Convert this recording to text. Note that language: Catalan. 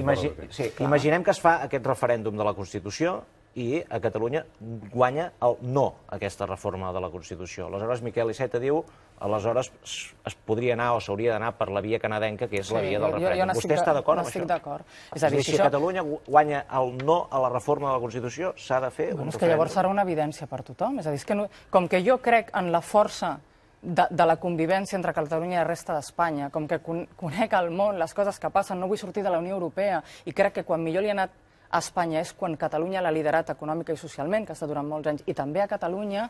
Imagi sí, clar. imaginem que es fa aquest referèndum de la Constitució i a Catalunya guanya el no a aquesta reforma de la Constitució. Aleshores, Miquel Iceta diu aleshores es podria anar o s'hauria d'anar per la via canadenca, que és sí, la via del referèndum. Vostè està d'acord amb això? Estic d'acord. És a dir, si, això... Catalunya guanya el no a la reforma de la Constitució, s'ha de fer bueno, un és referèndum. És que llavors serà una evidència per tothom. És a dir, és que no... com que jo crec en la força de, de la convivència entre Catalunya i la resta d'Espanya. Com que con conec el món, les coses que passen, no vull sortir de la Unió Europea i crec que quan millor li ha anat a Espanya és quan Catalunya l'ha liderat econòmica i socialment, que està durant molts anys, i també a Catalunya